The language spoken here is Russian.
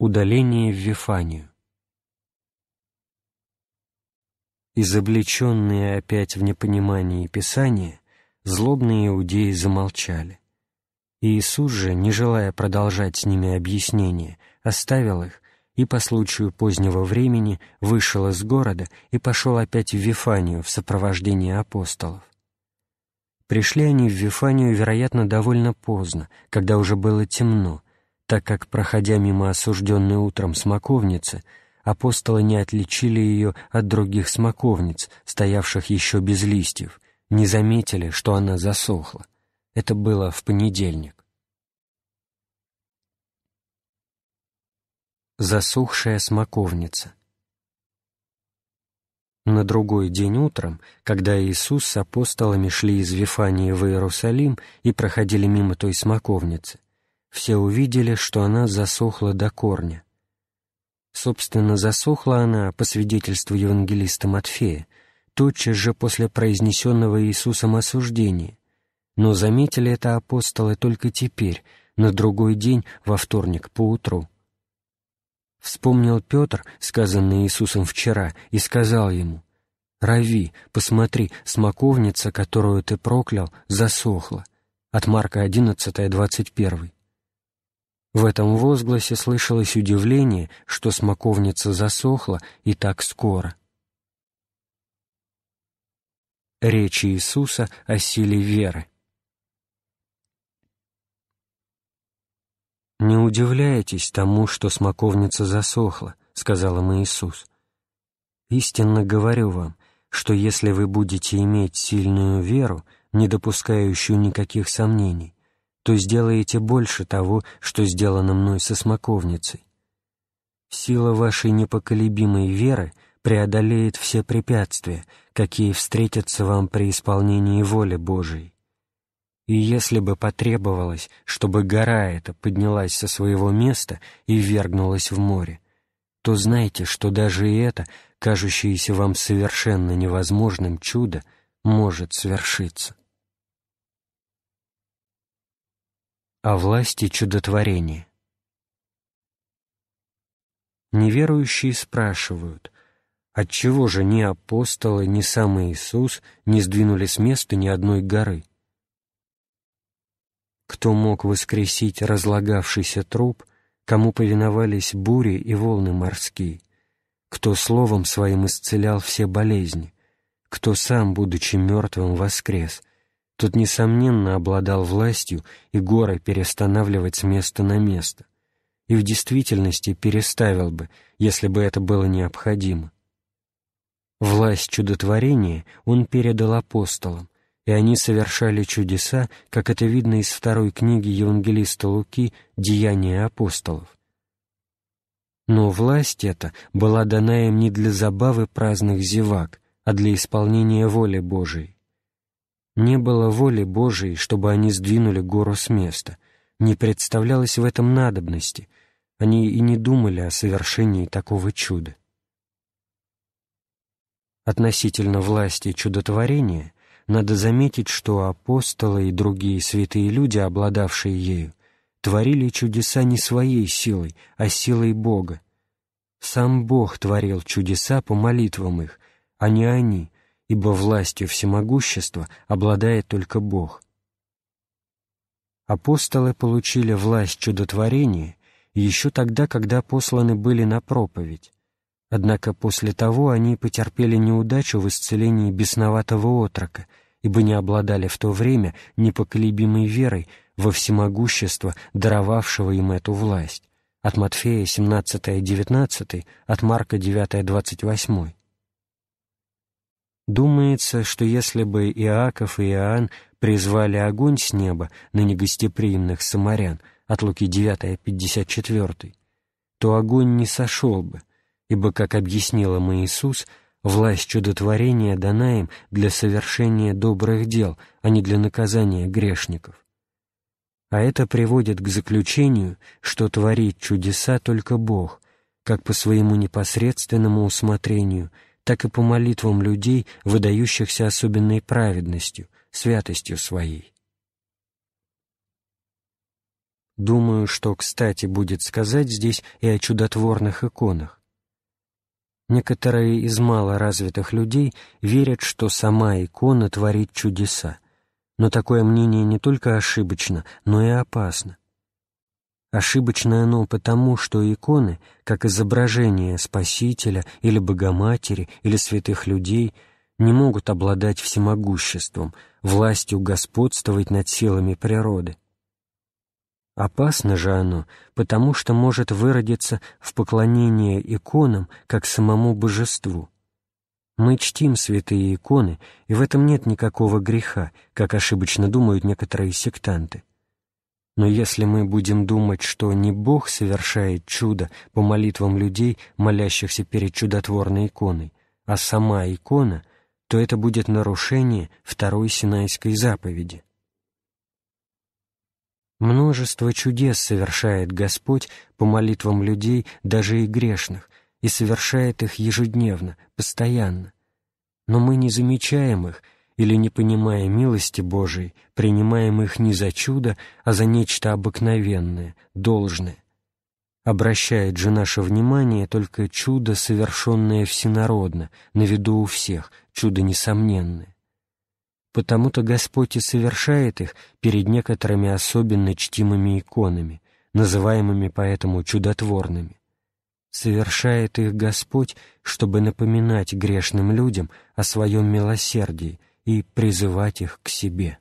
Удаление в Вифанию. Изобличенные опять в непонимании Писания, злобные иудеи замолчали. И Иисус же, не желая продолжать с ними объяснение, оставил их и по случаю позднего времени вышел из города и пошел опять в Вифанию в сопровождении апостолов. Пришли они в Вифанию, вероятно, довольно поздно, когда уже было темно, так как, проходя мимо осужденной утром смоковницы, апостолы не отличили ее от других смоковниц, стоявших еще без листьев, не заметили, что она засохла. Это было в понедельник. Засохшая смоковница На другой день утром, когда Иисус с апостолами шли из Вифании в Иерусалим и проходили мимо той смоковницы, все увидели, что она засохла до корня. Собственно, засохла она, по свидетельству евангелиста Матфея, тотчас же после произнесенного Иисусом осуждения, но заметили это апостолы только теперь, на другой день, во вторник, поутру. Вспомнил Петр, сказанный Иисусом вчера, и сказал ему, «Рави, посмотри, смоковница, которую ты проклял, засохла». От Марка 11, 21. В этом возгласе слышалось удивление, что смоковница засохла и так скоро. Речи Иисуса о силе веры. «Не удивляйтесь тому, что смоковница засохла», — сказал им Иисус. «Истинно говорю вам, что если вы будете иметь сильную веру, не допускающую никаких сомнений, то сделаете больше того, что сделано мной со смоковницей. Сила вашей непоколебимой веры преодолеет все препятствия, какие встретятся вам при исполнении воли Божией. И если бы потребовалось, чтобы гора эта поднялась со своего места и вергнулась в море, то знайте, что даже и это, кажущееся вам совершенно невозможным чудо, может свершиться. О власти чудотворения. Неверующие спрашивают, отчего же ни апостолы, ни сам Иисус не сдвинули с места ни одной горы? Кто мог воскресить разлагавшийся труп, кому повиновались бури и волны морские? Кто словом своим исцелял все болезни? Кто сам, будучи мертвым, воскрес? Тот, несомненно, обладал властью и горы перестанавливать с места на место, и в действительности переставил бы, если бы это было необходимо. Власть чудотворения он передал апостолам, и они совершали чудеса, как это видно из второй книги евангелиста Луки «Деяния апостолов». Но власть эта была дана им не для забавы праздных зевак, а для исполнения воли Божией. Не было воли Божией, чтобы они сдвинули гору с места. Не представлялось в этом надобности. Они и не думали о совершении такого чуда. Относительно власти чудотворения надо заметить, что апостолы и другие святые люди, обладавшие ею, творили чудеса не своей силой, а силой Бога. Сам Бог творил чудеса по молитвам их, а не они, ибо властью всемогущества обладает только Бог. Апостолы получили власть чудотворения еще тогда, когда посланы были на проповедь, однако после того они потерпели неудачу в исцелении бесноватого отрока, ибо не обладали в то время непоколебимой верой во всемогущество, даровавшего им эту власть. От Матфея 17-19, от Марка 9-28. Думается, что если бы Иаков и Иоанн призвали огонь с неба на негостеприимных самарян от Луки 9, 54, то огонь не сошел бы, ибо, как объяснил им Иисус, власть чудотворения дана им для совершения добрых дел, а не для наказания грешников. А это приводит к заключению, что творит чудеса только Бог, как по своему непосредственному усмотрению – так и по молитвам людей, выдающихся особенной праведностью, святостью своей. Думаю, что, кстати, будет сказать здесь и о чудотворных иконах. Некоторые из малоразвитых людей верят, что сама икона творит чудеса, но такое мнение не только ошибочно, но и опасно. Ошибочно оно потому, что иконы, как изображения Спасителя или Богоматери или святых людей, не могут обладать всемогуществом, властью господствовать над силами природы. Опасно же оно, потому что может выродиться в поклонение иконам как самому божеству. Мы чтим святые иконы, и в этом нет никакого греха, как ошибочно думают некоторые сектанты. Но если мы будем думать, что не Бог совершает чудо по молитвам людей, молящихся перед чудотворной иконой, а сама икона, то это будет нарушение второй Синайской заповеди. Множество чудес совершает Господь по молитвам людей, даже и грешных, и совершает их ежедневно, постоянно. Но мы не замечаем их – или, не понимая милости Божией, принимаем их не за чудо, а за нечто обыкновенное, должное. Обращает же наше внимание только чудо, совершенное всенародно, на виду у всех, чудо несомненное. Потому-то Господь и совершает их перед некоторыми особенно чтимыми иконами, называемыми поэтому чудотворными совершает их Господь, чтобы напоминать грешным людям о своем милосердии, и призывать их к себе.